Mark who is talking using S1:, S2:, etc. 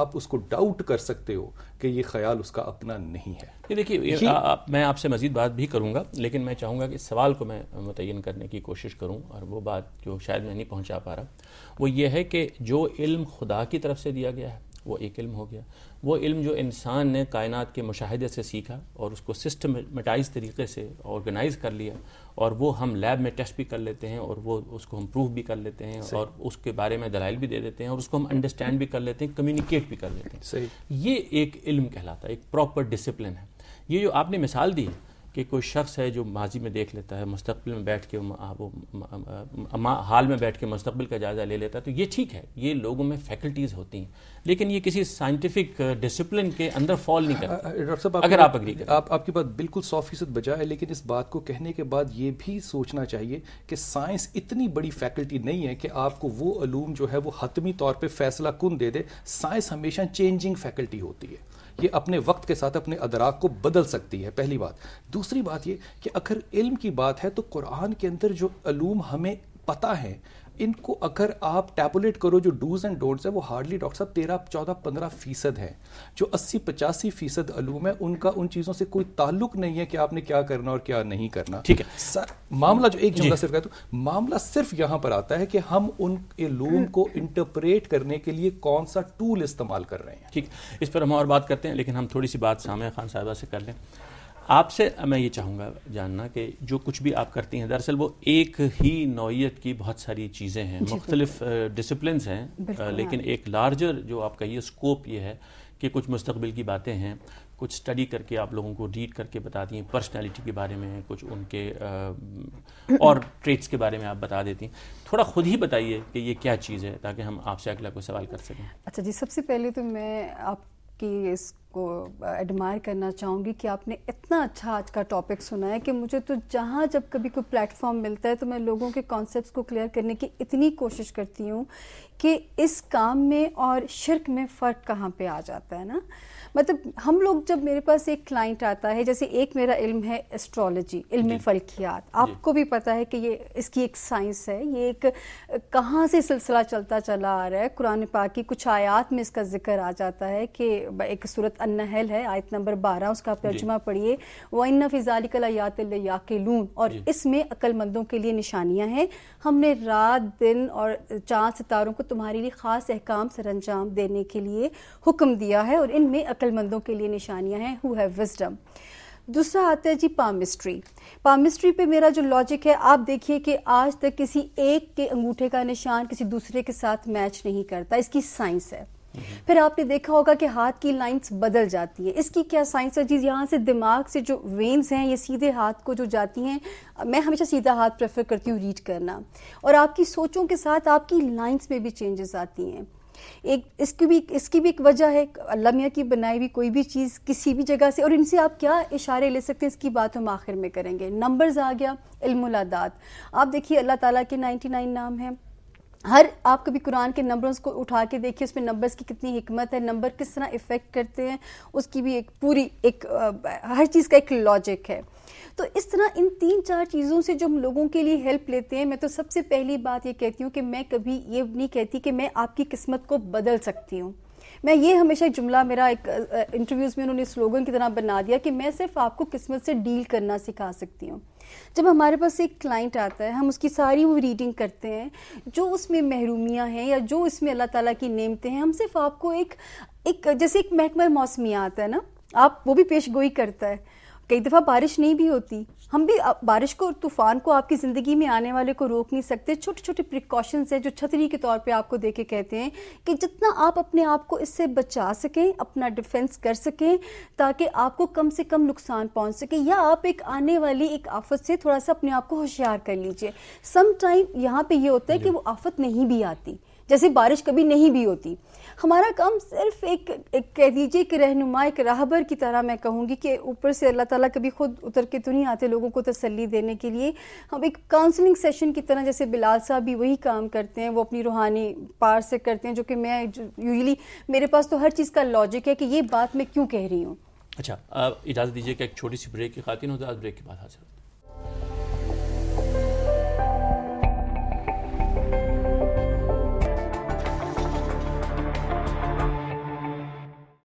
S1: आप उसको डाउट कर सकते हो कि ये ख्याल उसका अपना नहीं है ये देखिए
S2: मैं आपसे मजीद बात भी करूँगा लेकिन मैं चाहूँगा कि इस सवाल को मैं मुतयन करने की कोशिश करूँ और वो बात जो शायद मैं नहीं पहुँचा पा रहा वो ये है कि जो इल्म खुदा की तरफ से दिया गया है वो एक इल्म हो गया वो इल्म जो इंसान ने कायनात के मुशाहदे से सीखा और उसको सिस्टमेटाइज तरीके से ऑर्गेनाइज कर लिया और वो हम लैब में टेस्ट भी कर लेते हैं और वो उसको हम प्रूफ भी कर लेते हैं और उसके बारे में दलाइल भी दे देते हैं और उसको हम अंडरस्टैंड भी कर लेते हैं कम्युनिकेट भी कर लेते हैं ये एक इल्म कहलाता है एक प्रॉपर डिसिप्लिन है ये जो आपने मिसाल दी है कि कोई शख्स है जो माजी में देख लेता है मुस्तबिल में बैठ के वो हाल में बैठ के मुस्तबिल का जायज़ा ले लेता है तो ये ठीक है ये लोगों में फैकल्टीज़ होती हैं
S1: लेकिन ये किसी साइंटिफिक डिसिप्लिन के अंदर फॉल नहीं करता डॉक्टर साहब अगर आप अग्री आप आपकी बात बिल्कुल सौ फीसद बजा है लेकिन इस बात को कहने के बाद ये भी सोचना चाहिए कि साइंस इतनी बड़ी फैकल्टी नहीं है कि आपको वो अलूम जो है वो हतमी तौर पर फैसला कन दे दे साइंस हमेशा चेंजिंग फैकल्टी होती है ये अपने वक्त के साथ अपने अदराक को बदल सकती है पहली बात दूसरी बात ये कि अगर इल्म की बात है तो कुरान के अंदर जो अलूम हमें पता है इनको अगर आप टैबुलेट करो जो डूज एंड डोंट्स है वो हार्डली डॉक्टर साहब तेरह चौदह पंद्रह फीसद है जो अस्सी पचासी फीसद अलूम है उनका उन चीज़ों से कोई ताल्लुक नहीं है कि आपने क्या करना और क्या नहीं करना ठीक है सर मामला जो एक जुमला सिर्फ कहते हूँ मामला सिर्फ यहाँ पर आता है कि हम उन एलूम को इंटरप्रेट करने के लिए कौन सा टूल
S2: इस्तेमाल कर रहे हैं ठीक इस पर हम और बात करते हैं लेकिन हम थोड़ी सी बात सामने खान साहबा से कर लें आपसे मैं ये चाहूँगा जानना कि जो कुछ भी आप करती हैं दरअसल वो एक ही नौीयत की बहुत सारी चीज़ें हैं मुख्तलिफ डिसप्लिन हैं हाँ। लेकिन एक लार्जर जो आप कहिए स्कोप ये है कि कुछ मुस्तबिल की बातें हैं कुछ स्टडी करके आप लोगों को रीड करके बताती हैं पर्सनैलिटी के बारे में कुछ उनके और ट्रेट्स के बारे में आप बता देती हैं थोड़ा खुद ही बताइए कि ये क्या चीज़ है ताकि हम आपसे अगला कोई सवाल कर सकें
S3: अच्छा जी सबसे पहले तो मैं आपकी इस आपको एडमायर करना चाहूँगी कि आपने इतना अच्छा आज का टॉपिक सुना है कि मुझे तो जहाँ जब कभी कोई प्लेटफॉर्म मिलता है तो मैं लोगों के कॉन्सेप्ट को क्लियर करने की इतनी कोशिश करती हूँ कि इस काम में और शिरक में फ़र्क कहाँ पे आ जाता है ना मतलब हम लोग जब मेरे पास एक क्लाइंट आता है जैसे एक मेरा इल्म है एस्ट्रोलॉजी इल्म फलकियात आपको भी पता है कि ये इसकी एक साइंस है ये एक कहाँ से सिलसिला चलता चला आ रहा है कुरान पाक की कुछ आयात में इसका जिक्र आ जाता है कि एक सूरत अन्नहल है आयत नंबर बारह उसका तर्जमा पढ़िए वन्न फिजालिकलायातलून और इसमें अक्लमंदों के लिए निशानियाँ हैं हमने रात दिन और चाँद सितारों को तुम्हारे लिए ख़ास अहकाम सर अंजाम देने के लिए हुक्म दिया है और इनमें अक्लमंदों के लिए निशानियाँ हैं हु हैव विजडम दूसरा आता है जी पामिस्ट्री पामिस्ट्री पे मेरा जो लॉजिक है आप देखिए कि आज तक किसी एक के अंगूठे का निशान किसी दूसरे के साथ मैच नहीं करता इसकी साइंस है फिर आपने देखा होगा कि हाथ की लाइंस बदल जाती है इसकी क्या साइंस है चीज़ यहाँ से दिमाग से जो वेन्स हैं ये सीधे हाथ को जो जाती हैं मैं हमेशा सीधा हाथ प्रेफर करती हूँ रीड करना और आपकी सोचों के साथ आपकी लाइंस में भी चेंजेस आती हैं एक इसकी भी इसकी भी एक वजह है अल्लाह की बनाई हुई कोई भी चीज़ किसी भी जगह से और इनसे आप क्या इशारे ले सकते हैं इसकी बात हम आखिर में करेंगे नंबर्स आ गया इल्मुलादात आप देखिए अल्लाह ताला के 99 नाम हैं हर आप कभी कुरान के नंबर्स को उठा के देखिए उसमें नंबर्स की कितनी हमत है नंबर किस तरह इफ़ेक्ट करते हैं उसकी भी एक पूरी एक आ, हर चीज़ का एक लॉजिक है तो इस तरह इन तीन चार चीज़ों से जो हम लोगों के लिए हेल्प लेते हैं मैं तो सबसे पहली बात ये कहती हूँ कि मैं कभी ये नहीं कहती कि मैं आपकी किस्मत को बदल सकती हूँ मैं ये हमेशा एक जुमला मेरा एक इंटरव्यूज़ में उन्होंने स्लोगन की तरह बना दिया कि मैं सिर्फ आपको किस्मत से डील करना सिखा सकती हूँ जब हमारे पास एक क्लाइंट आता है हम उसकी सारी वो रीडिंग करते हैं जो उसमें महरूमियाँ हैं या जो इसमें अल्लाह ताला की नेमते हैं हम सिर्फ आपको एक एक जैसे एक महकमा मौसमिया आता है ना आप वो भी पेश गोई करता है कई दफ़ा बारिश नहीं भी होती हम भी बारिश को तूफ़ान को आपकी ज़िंदगी में आने वाले को रोक नहीं सकते छोटे छोटे प्रिकॉशंस हैं जो छतरी के तौर पे आपको दे के कहते हैं कि जितना आप अपने आप को इससे बचा सकें अपना डिफेंस कर सकें ताकि आपको कम से कम नुकसान पहुंच सके या आप एक आने वाली एक आफत से थोड़ा सा अपने आप को होशियार कर लीजिए सम टाइम यहाँ पर यह होता है कि वो आफत नहीं भी आती जैसे बारिश कभी नहीं भी होती हमारा काम सिर्फ एक, एक कह दीजिए कि रहनुमा एक राहबर की तरह मैं कहूँगी कि ऊपर से अल्लाह ताला कभी खुद उतर के तो नहीं आते लोगों को तसल्ली देने के लिए हम एक काउंसलिंग सेशन की तरह जैसे बिलाल साहब भी वही काम करते हैं वो अपनी रूहानी पार से करते हैं जो कि मैं यूजली मेरे पास तो हर चीज़ का लॉजिक है कि ये बात मैं क्यों कह रही हूँ
S2: अच्छा इजाज़त दीजिए कि एक छोटी सी ब्रेक की खातिन ब्रेक के बाद हाजिर